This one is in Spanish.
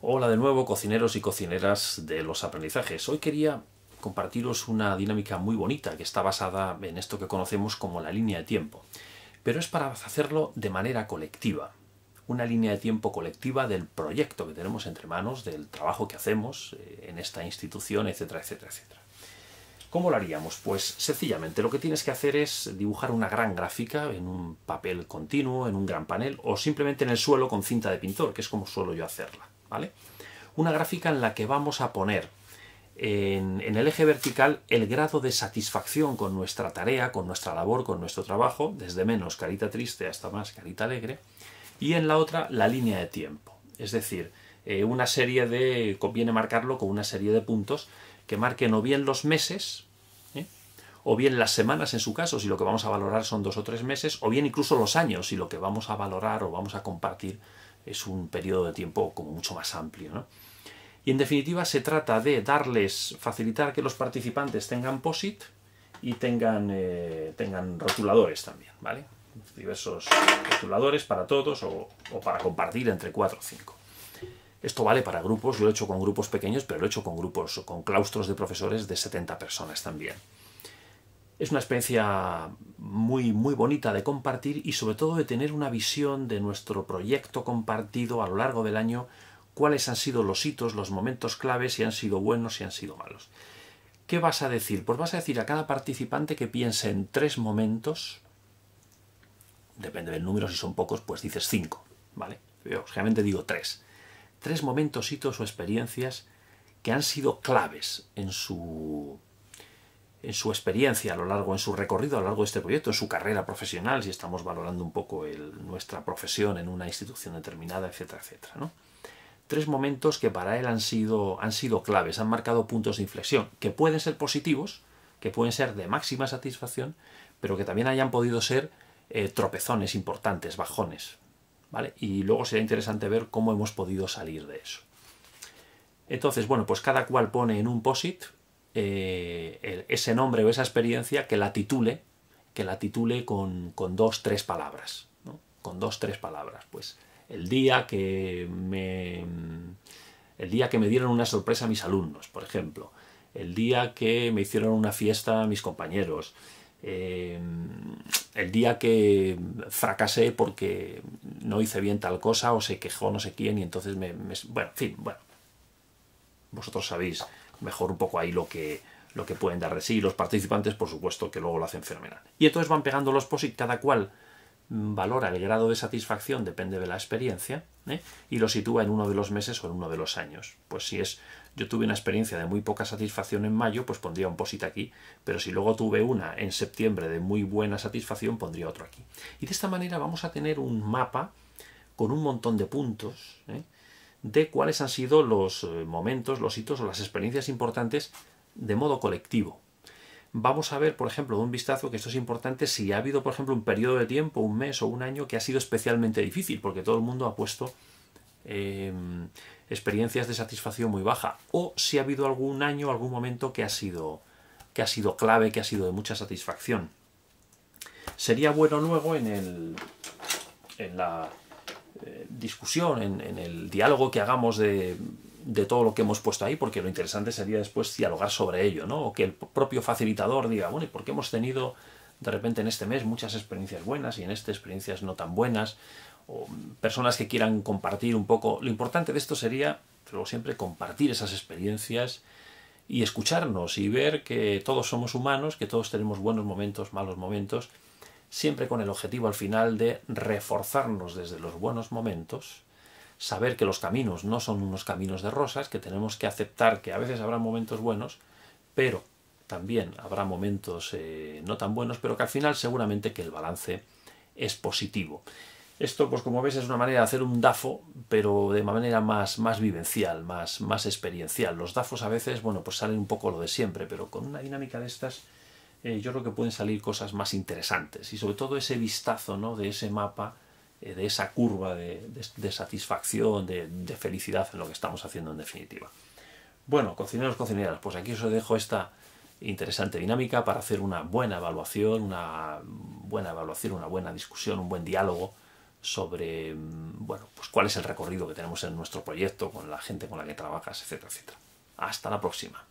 Hola de nuevo cocineros y cocineras de los aprendizajes. Hoy quería compartiros una dinámica muy bonita que está basada en esto que conocemos como la línea de tiempo, pero es para hacerlo de manera colectiva. Una línea de tiempo colectiva del proyecto que tenemos entre manos, del trabajo que hacemos eh, en esta institución, etcétera, etcétera, etcétera. ¿Cómo lo haríamos? Pues sencillamente lo que tienes que hacer es dibujar una gran gráfica en un papel continuo, en un gran panel o simplemente en el suelo con cinta de pintor, que es como suelo yo hacerla. ¿vale? Una gráfica en la que vamos a poner en, el eje vertical el grado de satisfacción con nuestra tarea, con nuestra labor, con nuestro trabajo, desde menos carita triste hasta más carita alegre, y en la otra la línea de tiempo. Es decir, eh, una serie de, conviene marcarlo con una serie de puntos que marquen o bien los meses, ¿eh? o bien las semanas en su caso, si lo que vamos a valorar son dos o tres meses, o bien incluso los años, si lo que vamos a valorar o vamos a compartir es un periodo de tiempo como mucho más amplio. ¿no? Y en definitiva se trata de darles, facilitar que los participantes tengan POSIT y tengan, eh, rotuladores también, ¿vale? Diversos rotuladores para todos o, para compartir entre 4 o 5. Esto vale para grupos, yo lo he hecho con grupos pequeños, pero lo he hecho con grupos, con claustros de profesores de 70 personas también. Es una experiencia muy, muy bonita de compartir y sobre todo de tener una visión de nuestro proyecto compartido a lo largo del año, cuáles han sido los hitos, los momentos claves, si han sido buenos, si han sido malos. ¿Qué vas a decir? Pues vas a decir a cada participante que piense en tres momentos, depende del número, si son pocos, pues dices cinco, ¿vale? Yo digo tres. Tres momentos, hitos o experiencias que han sido claves en su en su experiencia a lo largo, en su recorrido a lo largo de este proyecto, en su carrera profesional, si estamos valorando un poco nuestra profesión en una institución determinada, etcétera, etcétera. Tres momentos que para él han sido, han sido claves, han marcado puntos de inflexión, que pueden ser positivos, que pueden ser de máxima satisfacción, pero que también hayan podido ser eh, tropezones importantes, bajones. ¿vale? Y luego sería interesante ver cómo hemos podido salir de eso. Entonces, bueno, pues cada cual pone en un POSIT eh, ese nombre o esa experiencia que la titule, que la titule con, con dos, tres palabras. Con dos, tres palabras. Pues el día que me. El día que me dieron una sorpresa mis alumnos, por ejemplo. El día que me hicieron una fiesta mis compañeros. Eh, el día que fracasé porque no hice bien tal cosa o se quejó no sé quién y entonces me... me bueno, en fin, bueno. Vosotros sabéis mejor un poco ahí lo que, lo que pueden dar de sí. Los participantes, por supuesto, que luego lo hacen fenomenal. Y entonces van pegando los POSIT, cada cual mm, valora el grado de satisfacción, depende de la experiencia, ¿eh? y lo sitúa en uno de los meses o en uno de los años. Pues si es, yo tuve una experiencia de muy poca satisfacción en mayo, pues pondría un POSIT aquí, pero si luego tuve una en septiembre de muy buena satisfacción, pondría otro aquí. Y de esta manera vamos a tener un mapa con un montón de puntos, ¿eh? de cuáles han sido los eh, momentos, los hitos o las experiencias importantes de modo colectivo. Vamos a ver, por ejemplo, de un vistazo que esto es importante si ha habido, por ejemplo, un periodo de tiempo, un mes o un año que ha sido especialmente difícil, porque todo el mundo ha puesto em, experiencias de satisfacción muy baja, o si ha habido algún año, algún momento que ha sido, que ha sido clave, que ha sido de mucha satisfacción. Sería bueno luego en, el, en la eh, discusión, en, el diálogo que hagamos de, todo lo que hemos puesto ahí, porque lo interesante sería después dialogar sobre ello, ¿no? O que el propio facilitador diga, bueno, ¿y por qué hemos tenido de repente en este mes muchas experiencias buenas y en este experiencias no tan buenas? O personas que quieran compartir un poco. Lo importante de esto sería, luego siempre, compartir esas experiencias y escucharnos y ver que todos somos humanos, que todos tenemos buenos momentos, malos momentos, siempre con el objetivo al final de reforzarnos desde los buenos momentos, saber que los caminos no son unos caminos de rosas, que tenemos que aceptar que a veces habrá momentos buenos, pero también habrá momentos eh, no tan buenos, pero que al final seguramente que el balance es positivo. Esto, pues como ves, es una manera de hacer un DAFO, pero de manera más, más vivencial, más, más experiencial. Los DAFOs a veces, bueno, pues salen un poco lo de siempre, pero con una dinámica de estas eh, yo creo que pueden salir cosas más interesantes. Y sobre todo ese vistazo de ese mapa, eh, de esa curva de, satisfacción, de, de, felicidad en lo que estamos haciendo en definitiva. Bueno, cocineros, cocineras, pues aquí os dejo esta interesante dinámica para hacer una buena evaluación, una buena evaluación, una buena discusión, un buen diálogo sobre mm, bueno, pues cuál es el recorrido que tenemos en nuestro proyecto, con la gente con la que trabajas, etcétera, etcétera. Hasta la próxima.